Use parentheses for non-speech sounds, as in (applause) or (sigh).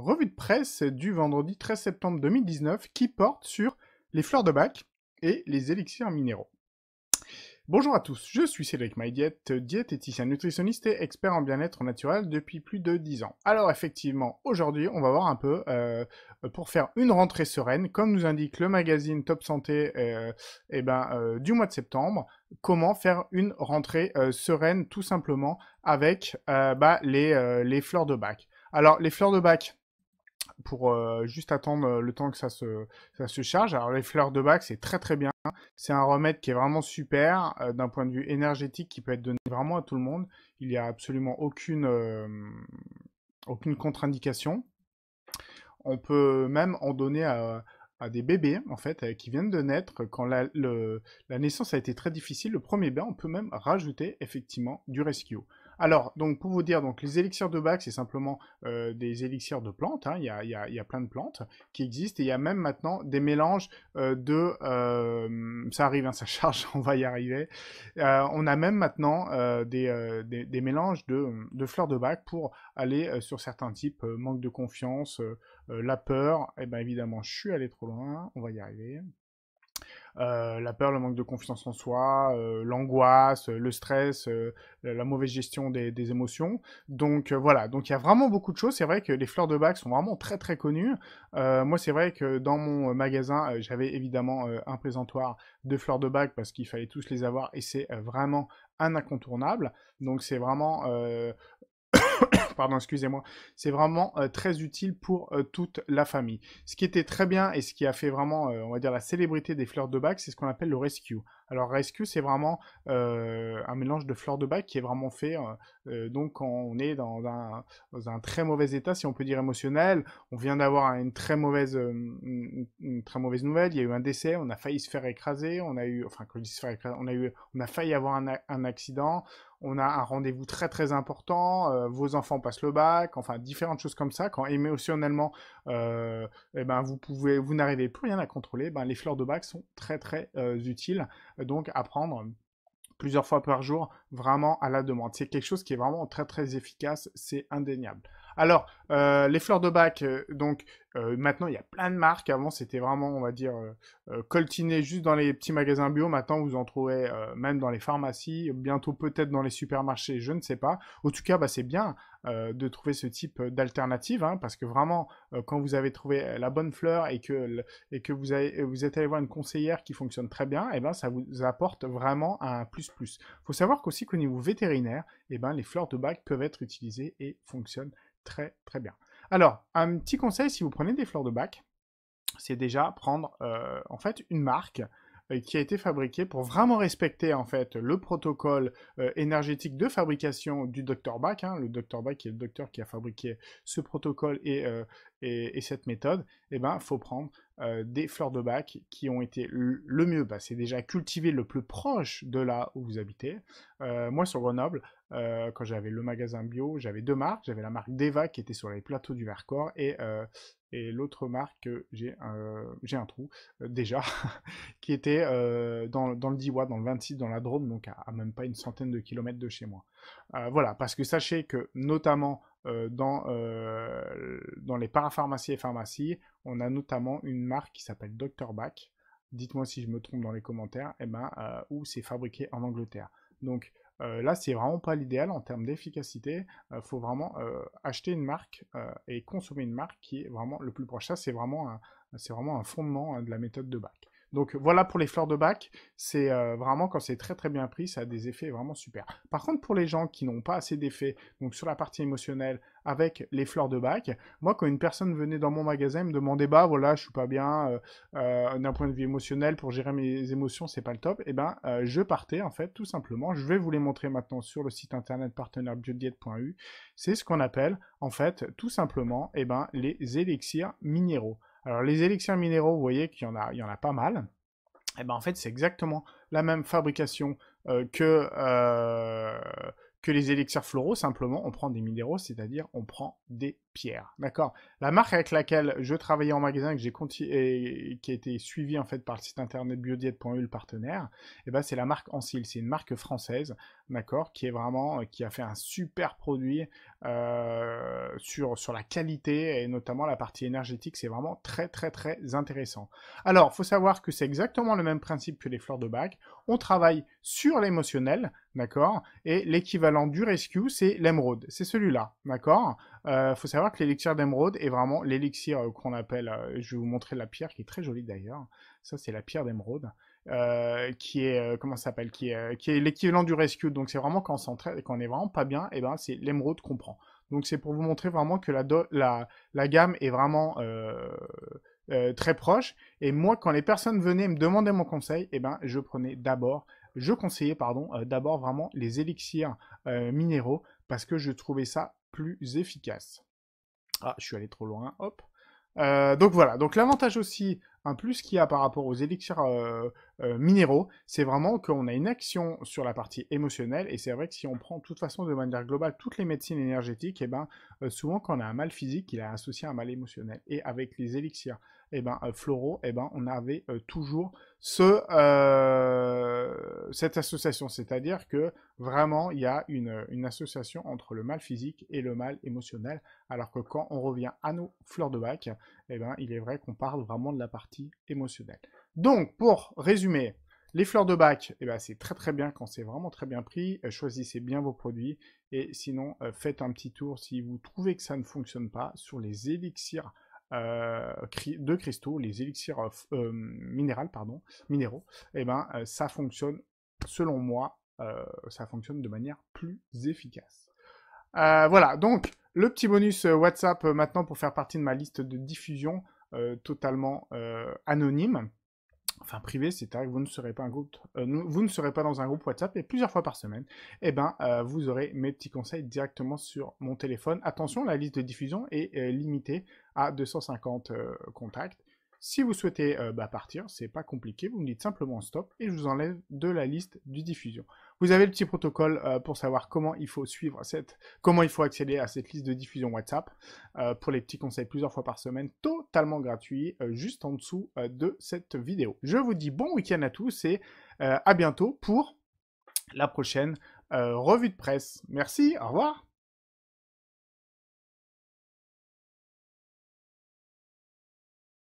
revue de presse du vendredi 13 septembre 2019 qui porte sur les fleurs de bac et les élixirs minéraux. Bonjour à tous, je suis Cédric Maïdiet, diététicien nutritionniste et expert en bien-être naturel depuis plus de 10 ans. Alors effectivement, aujourd'hui, on va voir un peu, euh, pour faire une rentrée sereine, comme nous indique le magazine Top Santé euh, eh ben, euh, du mois de septembre, comment faire une rentrée sereine tout simplement avec bah, les, les fleurs de bac. Alors les fleurs de bac, pour euh, juste attendre euh, le temps que ça se, charge. Alors les fleurs de bac, c'est très très bien. C'est un remède qui est vraiment super euh, d'un point de vue énergétique qui peut être donné vraiment à tout le monde. Il n'y a absolument aucune, aucune contre-indication. On peut même en donner à, des bébés en fait qui viennent de naître. Quand la, la naissance a été très difficile, le premier bain, on peut même rajouter effectivement du rescue. Alors, donc, pour vous dire, donc, les élixirs de bac, c'est simplement euh, des élixirs de plantes. Hein. Il, y a, il, y a, plein de plantes qui existent. Et il y a même maintenant des mélanges euh, de... Euh, ça arrive, hein, ça charge, (laughs) on va y arriver. on a même maintenant des, mélanges de, fleurs de bac pour aller sur certains types. manque de confiance, la peur. eh bien, évidemment, je suis allé trop loin. On va y arriver. Euh, la peur, le manque de confiance en soi, euh, l'angoisse, euh, le stress, la mauvaise gestion des, émotions. Donc voilà, donc il y a vraiment beaucoup de choses. C'est vrai que les fleurs de bac sont vraiment très très connues. moi, c'est vrai que dans mon magasin, j'avais évidemment un présentoir de fleurs de bac parce qu'il fallait tous les avoir et c'est vraiment un incontournable. Donc c'est vraiment pardon, excusez-moi. C'est vraiment euh, très utile pour euh, toute la famille. Ce qui était très bien et ce qui a fait vraiment, euh, on va dire, la célébrité des fleurs de bac, c'est ce qu'on appelle le rescue. Alors Rescue, c'est vraiment euh, un mélange de fleurs de bac qui est vraiment fait euh, euh, donc quand on est dans un, très mauvais état, si on peut dire émotionnel. On vient d'avoir une très mauvaise très mauvaise nouvelle. Il y a eu un décès, on a failli se faire écraser, on a eu enfin on a failli avoir un, accident. On a un rendez-vous très très important, vos enfants passent le bac, enfin différentes choses comme ça. Quand émotionnellement, eh ben vous pouvez, vous n'arrivez plus rien à contrôler, ben, les fleurs de bac sont très très utiles donc apprendre plusieurs fois par jour, vraiment à la demande. C'est quelque chose qui est vraiment très très efficace, c'est indéniable. Alors, euh, les fleurs de bac, euh, donc euh, maintenant il y a plein de marques. Avant c'était vraiment, on va dire, coltiné juste dans les petits magasins bio. Maintenant vous en trouvez même dans les pharmacies, bientôt peut-être dans les supermarchés, je ne sais pas. En tout cas, bah, c'est bien de trouver ce type d'alternative hein, parce que vraiment, quand vous avez trouvé la bonne fleur et que, vous, êtes allé voir une conseillère qui fonctionne très bien, et eh ben, ça vous apporte vraiment un plus-plus. Il faut savoir qu'aussi qu'au niveau vétérinaire, eh ben, les fleurs de bac peuvent être utilisées et fonctionnent très très bien. Alors, un petit conseil si vous prenez des fleurs de bac, c'est déjà prendre euh, en fait une marque euh, qui a été fabriquée pour vraiment respecter en fait le protocole euh, énergétique de fabrication du Dr Bach, hein. le Dr Bach qui est le docteur qui a fabriqué ce protocole et, cette méthode, eh ben faut prendre des fleurs de bac qui ont été le mieux, passées, bah, c'est déjà cultivé le plus proche de là où vous habitez. moi sur Grenoble, euh, quand j'avais le magasin bio, j'avais deux marques. J'avais la marque Deva qui était sur les plateaux du Vercors et, euh, l'autre marque, euh, j'ai un, un trou déjà, (laughs) qui était dans, dans, le wa dans le 26, dans la Drôme, donc à, même pas une centaine de kilomètres de chez moi. voilà, parce que sachez que notamment dans, dans les parapharmacies et pharmacies, on a notamment une marque qui s'appelle Dr. Bach. dites-moi si je me trompe dans les commentaires, et eh ben, où c'est fabriqué en Angleterre. Donc euh, là, c'est vraiment pas l'idéal en termes d'efficacité. Il euh, faut vraiment euh, acheter une marque et consommer une marque qui est vraiment le plus proche. Ça, c'est vraiment, un, vraiment un fondement hein, de la méthode de BAC. Donc voilà pour les fleurs de bac. C'est euh, vraiment quand c'est très très bien pris, ça a des effets vraiment super. Par contre pour les gens qui n'ont pas assez d'effets, donc sur la partie émotionnelle avec les fleurs de bac, moi quand une personne venait dans mon magasin me demandait bah voilà je suis pas bien euh, euh, d'un point de vue émotionnel pour gérer mes émotions c'est pas le top, et eh ben je partais en fait tout simplement. Je vais vous les montrer maintenant sur le site internet partenairebiodiet.eu. C'est ce qu'on appelle en fait tout simplement eh ben les élixirs minéraux. Alors les élixirs minéraux, vous voyez qu'il y en a, y en a pas mal. Et eh ben en fait, c'est exactement la même fabrication euh, que, euh, que les élixirs floraux, simplement, on prend des minéraux, c'est-à-dire on prend des pierres. D'accord La marque avec laquelle je travaillais en magasin, que j'ai et qui a été suivie en fait par le site internet biodiet.eu, le partenaire, eh ben, c'est la marque Ancil. C'est une marque française, d'accord Qui est vraiment, euh, qui a fait un super produit euh, sur, sur la qualité et notamment la partie énergétique. C'est vraiment très, très, très intéressant. Alors, faut savoir que c'est exactement le même principe que les fleurs de bac. On travaille sur l'émotionnel, d'accord Et l'équivalent du rescue, c'est l'émeraude, c'est celui-là, d'accord Il euh, Faut savoir que l'élixir d'émeraude est vraiment l'élixir euh, qu'on appelle, euh, je vais vous montrer la pierre qui est très jolie d'ailleurs, ça c'est la pierre d'émeraude. qui est Comment comment s'appelle qui est, l'équivalent du rescue donc c'est vraiment quand on s'entraîne quand on est vraiment pas bien et eh ben c'est l'émeraude qu'on prend donc c'est pour vous montrer vraiment que la, gamme est vraiment très proche. Et moi, quand les personnes venaient me demander mon conseil, et eh ben, je prenais d'abord je conseillais pardon euh, d'abord vraiment les élixirs euh, minéraux parce que je trouvais ça plus efficace. Ah, je suis allé trop loin, hop. Euh, donc voilà, donc l'avantage aussi, un plus qu'il y a par rapport aux élixirs euh, minéraux, c'est vraiment qu'on a une action sur la partie émotionnelle, et c'est vrai que si on prend de toute façon de manière globale toutes les médecines énergétiques, eh ben, euh, souvent quand on a un mal physique, il est associé à un mal émotionnel. Et avec les élixirs eh ben, euh, floraux, eh ben, on avait toujours ce, cette association, c'est-à-dire que vraiment il y a une, association entre le mal physique et le mal émotionnel, alors que quand on revient à nos fleurs de bac, ben, il est vrai qu'on parle vraiment de la partie émotionnelle. Donc, pour résumer, les fleurs de bac, eh ben, c'est très très bien quand c'est vraiment très bien pris. Euh, choisissez bien vos produits. Et sinon, euh, faites un petit tour si vous trouvez que ça ne fonctionne pas sur les élixirs euh, de cristaux, les élixirs minéraux, pardon, minéraux. Eh bien, ça fonctionne, selon moi, ça fonctionne de manière plus efficace. voilà, donc le petit bonus WhatsApp maintenant pour faire partie de ma liste de diffusion totalement anonyme enfin privé, c'est-à-dire que vous ne serez pas euh, vous ne serez pas dans un groupe WhatsApp et plusieurs fois par semaine, eh ben euh, vous aurez mes petits conseils directement sur mon téléphone. Attention, la liste de diffusion est euh, limitée à 250 contacts si vous souhaitez euh, bah, partir, c'est pas compliqué, vous me dites simplement stop et je vous enlève de la liste du diffusion. Vous avez le petit protocole euh, pour savoir comment il faut suivre cette, comment il faut accéder à cette liste de diffusion WhatsApp euh, pour les petits conseils plusieurs fois par semaine, totalement gratuit, juste en dessous de cette vidéo. Je vous dis bon week-end à tous et à bientôt pour la prochaine revue de presse. Merci, au revoir.